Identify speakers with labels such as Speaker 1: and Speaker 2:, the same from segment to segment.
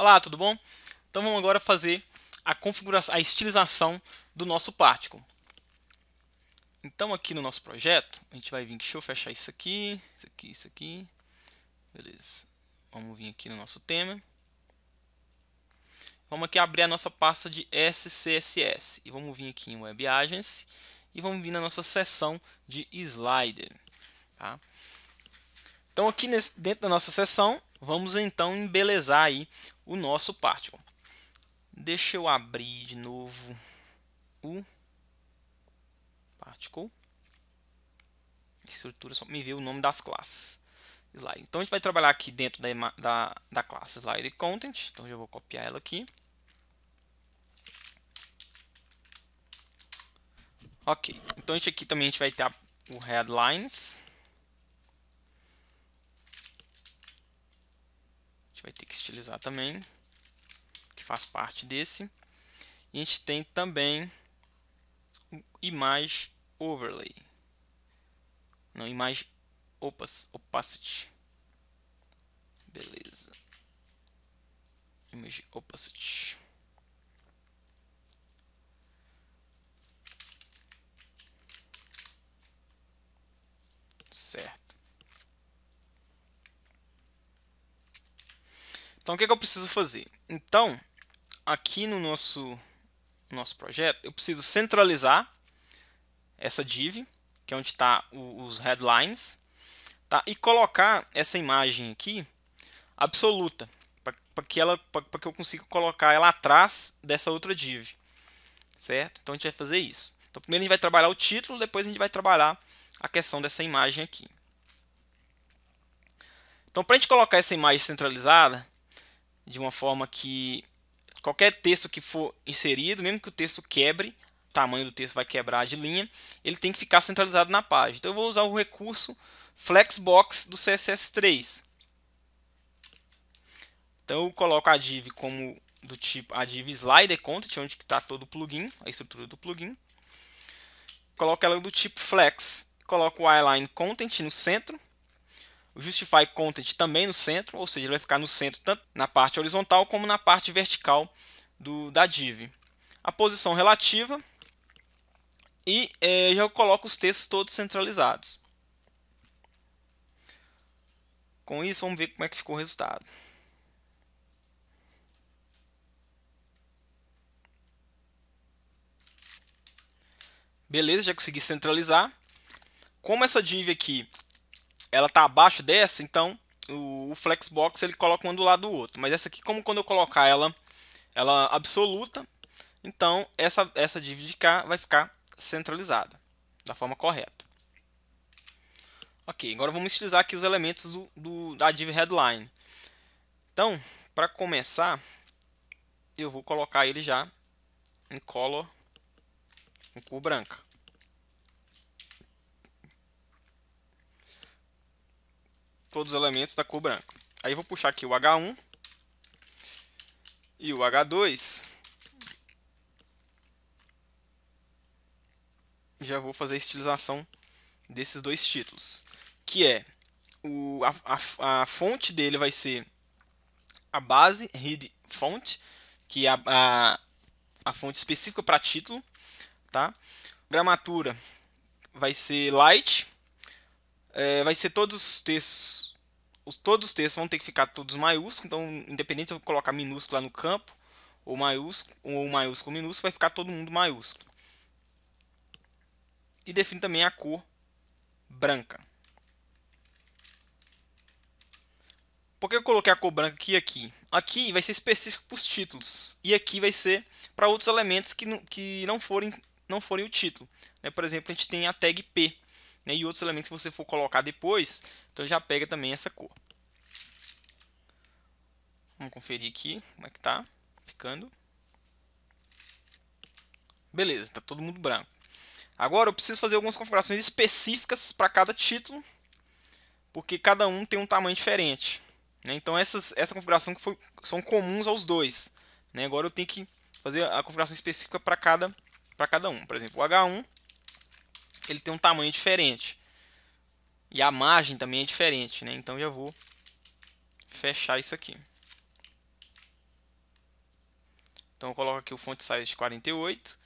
Speaker 1: Olá, tudo bom? Então vamos agora fazer a configuração, a estilização do nosso particle. Então aqui no nosso projeto, a gente vai vir, deixa eu fechar isso aqui, isso aqui, isso aqui. Beleza. Vamos vir aqui no nosso tema. Vamos aqui abrir a nossa pasta de SCSS e vamos vir aqui em Web Agency e vamos vir na nossa seção de slider. Tá? Então aqui nesse, dentro da nossa seção Vamos então embelezar aí o nosso particle. Deixa eu abrir de novo o particle. Estrutura, só me ver o nome das classes. Slide. Então a gente vai trabalhar aqui dentro da, da, da classe slide content. Então eu vou copiar ela aqui. Ok, então a gente aqui também a gente vai ter o headlines. gente vai ter que estilizar também, que faz parte desse. E a gente tem também o Image Overlay. Não, Image opas, Opacity. Beleza. Image Opacity. Certo. Então, o que, é que eu preciso fazer? Então, aqui no nosso, nosso projeto, eu preciso centralizar essa div, que é onde está os headlines, tá? e colocar essa imagem aqui absoluta, para que, ela, que eu consiga colocar ela atrás dessa outra div. Certo? Então, a gente vai fazer isso. Então, primeiro a gente vai trabalhar o título, depois a gente vai trabalhar a questão dessa imagem aqui. Então, para a gente colocar essa imagem centralizada, de uma forma que qualquer texto que for inserido, mesmo que o texto quebre, o tamanho do texto vai quebrar de linha, ele tem que ficar centralizado na página. Então eu vou usar o recurso Flexbox do CSS3. Então eu coloco a div como do tipo a div slider content, onde está todo o plugin, a estrutura do plugin. Coloco ela do tipo flex, coloco o align content no centro Justify Content também no centro, ou seja, ele vai ficar no centro tanto na parte horizontal como na parte vertical do, da div. A posição relativa e é, já coloco os textos todos centralizados. Com isso, vamos ver como é que ficou o resultado. Beleza, já consegui centralizar. Como essa div aqui ela está abaixo dessa, então o, o flexbox ele coloca um do lado do outro. Mas essa aqui, como quando eu colocar ela, ela absoluta, então essa, essa div de cá vai ficar centralizada da forma correta. Ok, agora vamos utilizar aqui os elementos do, do da div headline. Então, para começar, eu vou colocar ele já em color com cor branca. todos os elementos da cor branca. Aí vou puxar aqui o H1 e o H2. Já vou fazer a estilização desses dois títulos, que é o, a, a, a fonte dele vai ser a base read font, que é a, a, a fonte específica para título, tá? Gramatura vai ser light é, vai ser todos os textos. Os, todos os textos vão ter que ficar todos maiúsculos, então, independente se eu colocar minúsculo lá no campo, ou maiúsculo, ou maiúsculo minúsculo, vai ficar todo mundo maiúsculo. E define também a cor branca. Por que eu coloquei a cor branca aqui e aqui? Aqui vai ser específico para os títulos. E aqui vai ser para outros elementos que não, que não, forem, não forem o título. Né, por exemplo, a gente tem a tag P né, e outros elementos que você for colocar depois, então já pega também essa cor. Vamos conferir aqui como é que tá ficando. Beleza, está todo mundo branco. Agora eu preciso fazer algumas configurações específicas para cada título, porque cada um tem um tamanho diferente. Né? Então essas, essa configuração que foi, são comuns aos dois. Né? Agora eu tenho que fazer a configuração específica para cada para cada um. Por exemplo, o H1 ele tem um tamanho diferente. E a margem também é diferente, né? Então já vou fechar isso aqui. Então eu coloco aqui o font size de 48,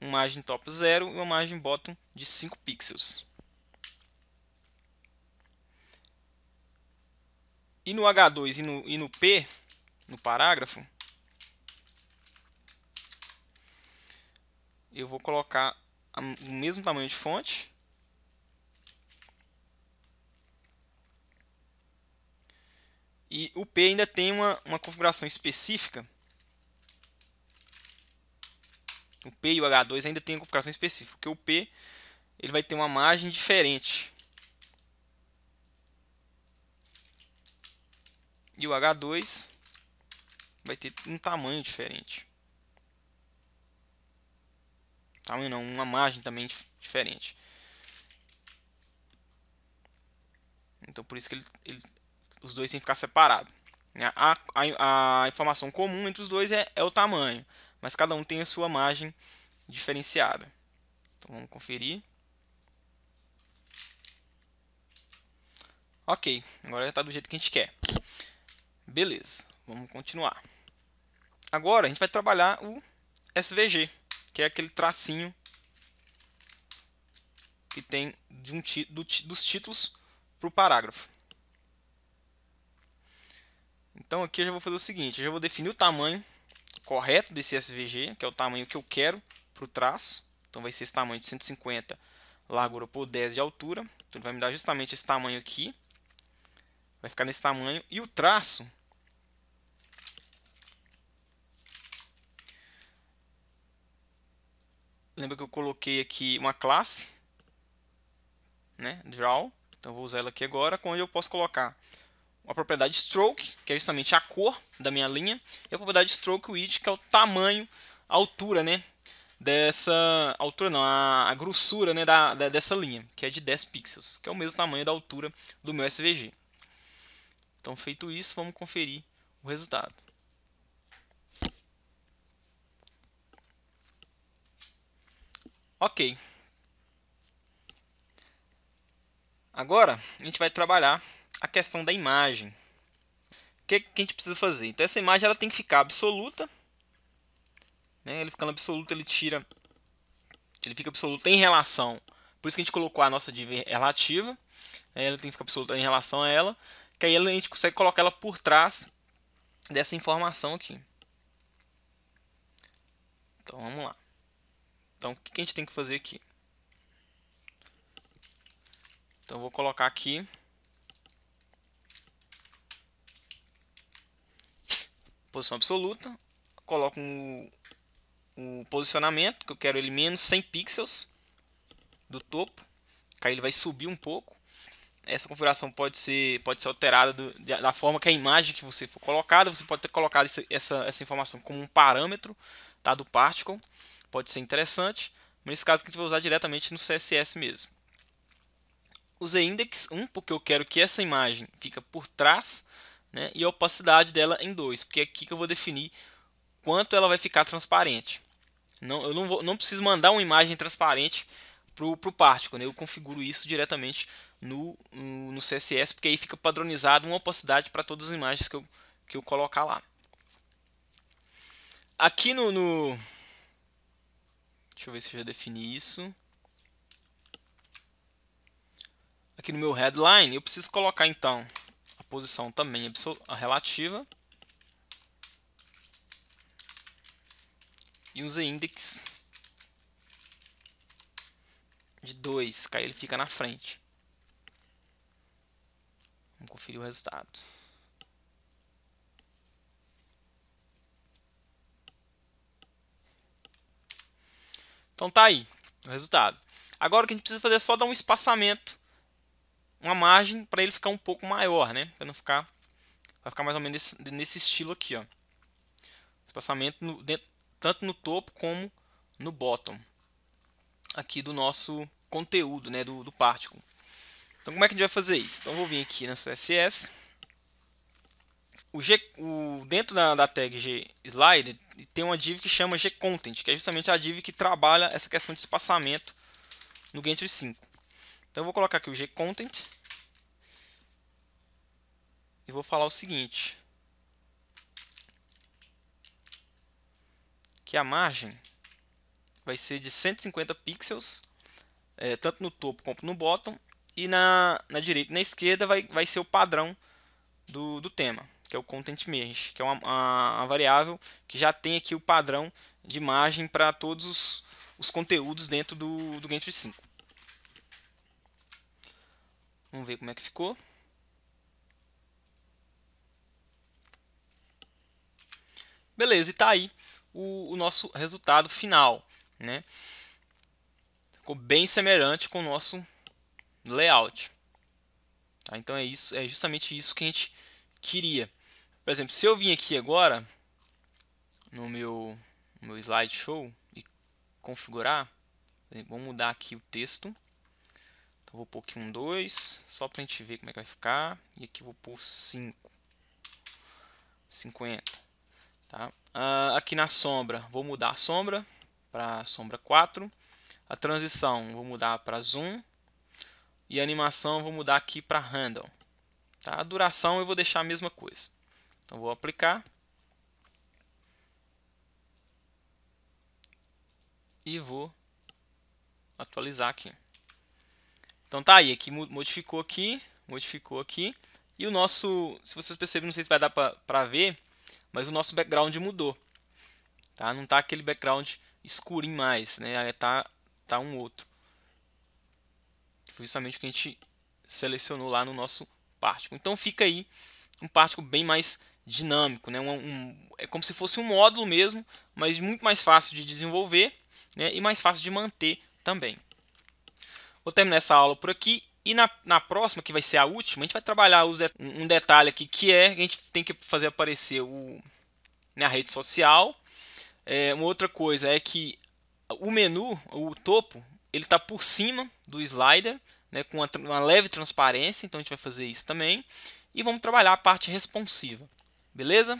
Speaker 1: uma margem top 0 e uma margem bottom de 5 pixels. E no H2 e no, e no P, no parágrafo, eu vou colocar o mesmo tamanho de fonte. E o P ainda tem uma, uma configuração específica. O P e o H2 ainda tem uma configuração específica, porque o P ele vai ter uma margem diferente. E o H2 vai ter um tamanho diferente. Tamanho tá não, uma margem também diferente. Então por isso que ele, ele, os dois têm que ficar separados. Né? A, a, a, informação comum entre os dois é, é o tamanho, mas cada um tem a sua margem diferenciada. Então vamos conferir. Ok, agora já está do jeito que a gente quer. Beleza, vamos continuar. Agora a gente vai trabalhar o SVG que é aquele tracinho que tem um do, dos títulos para o parágrafo. Então aqui eu já vou fazer o seguinte, eu já vou definir o tamanho correto desse SVG, que é o tamanho que eu quero para o traço. Então vai ser esse tamanho de 150 largura por 10 de altura. Então ele vai me dar justamente esse tamanho aqui. Vai ficar nesse tamanho. E o traço lembra que eu coloquei aqui uma classe, né, draw, então vou usar ela aqui agora, onde eu posso colocar a propriedade stroke, que é justamente a cor da minha linha, e a propriedade stroke width, que é o tamanho, a altura, né, dessa altura não, a, a grossura, né, da, da, dessa linha, que é de 10 pixels, que é o mesmo tamanho da altura do meu SVG. Então feito isso, vamos conferir o resultado. Ok. Agora, a gente vai trabalhar a questão da imagem. O que, que a gente precisa fazer? Então, essa imagem ela tem que ficar absoluta. Né? Ele ficando absoluto, ele tira... Ele fica absoluto em relação... Por isso que a gente colocou a nossa div relativa. Né? Ela tem que ficar absoluta em relação a ela. Que aí a gente consegue colocar ela por trás dessa informação aqui. Então, vamos lá. Então, o que a gente tem que fazer aqui? Então, vou colocar aqui. Posição absoluta. Coloco o um, um posicionamento, que eu quero ele menos 100 pixels do topo. Que aí ele vai subir um pouco. Essa configuração pode ser, pode ser alterada do, da forma que a imagem que você for colocada. Você pode ter colocado essa, essa, essa informação como um parâmetro tá, do Particle pode ser interessante, mas nesse caso a gente vai usar diretamente no CSS mesmo. Usei index 1 porque eu quero que essa imagem fica por trás né, e a opacidade dela em 2, porque é aqui que eu vou definir quanto ela vai ficar transparente. Não, eu não, vou, não preciso mandar uma imagem transparente para o Particle, né, eu configuro isso diretamente no, no, no, CSS, porque aí fica padronizado uma opacidade para todas as imagens que eu, que eu colocar lá. Aqui no, no Deixa eu ver se eu já defini isso. Aqui no meu headline, eu preciso colocar então a posição também a relativa. E um z-index de 2, que aí ele fica na frente. Vamos conferir o resultado. Então tá aí o resultado. Agora o que a gente precisa fazer é só dar um espaçamento, uma margem para ele ficar um pouco maior, né? Para não ficar vai ficar mais ou menos nesse, nesse estilo aqui, ó. Espaçamento no, dentro, tanto no topo como no bottom aqui do nosso conteúdo, né, do, do particle. Então como é que a gente vai fazer isso? Então vou vir aqui na CSS o G, o, dentro da, da tag G Slide tem uma div que chama G Content, que é justamente a div que trabalha essa questão de espaçamento no Gantry 5. Então eu vou colocar aqui o G Content e vou falar o seguinte, que a margem vai ser de 150 pixels, é, tanto no topo como no bottom, e na, na direita e na esquerda vai, vai ser o padrão do, do tema que é o content mesh, que é uma, uma, uma variável que já tem aqui o padrão de imagem para todos os, os, conteúdos dentro do, do Gantry 5. Vamos ver como é que ficou. Beleza, e está aí o, o, nosso resultado final. Né? Ficou bem semelhante com o nosso layout. Tá? Então é, isso, é justamente isso que a gente queria. Por exemplo, se eu vim aqui agora no meu, meu slideshow e configurar, vou mudar aqui o texto. Então, vou pôr aqui um 2, só para a gente ver como é que vai ficar. E aqui vou pôr 5. 50. Tá? Uh, aqui na sombra, vou mudar a sombra para sombra 4. A transição, vou mudar para zoom. E a animação, vou mudar aqui para handle. Tá? A duração, eu vou deixar a mesma coisa. Então vou aplicar. E vou atualizar aqui. Então tá aí, aqui modificou aqui, modificou aqui. E o nosso, se vocês perceberem, não sei se vai dar para ver, mas o nosso background mudou. Tá? Não tá aquele background escurinho mais, né? É, tá, tá um outro. Foi justamente o que a gente selecionou lá no nosso particle. Então fica aí um particle bem mais dinâmico, né? Um, um, é como se fosse um módulo mesmo, mas muito mais fácil de desenvolver né? e mais fácil de manter também. Vou terminar essa aula por aqui e na, na próxima, que vai ser a última, a gente vai trabalhar de, um detalhe aqui que é a gente tem que fazer aparecer o, né, a rede social. É, uma outra coisa é que o menu, o topo, ele está por cima do slider, né, com uma, uma leve transparência, então a gente vai fazer isso também. E vamos trabalhar a parte responsiva. Beleza?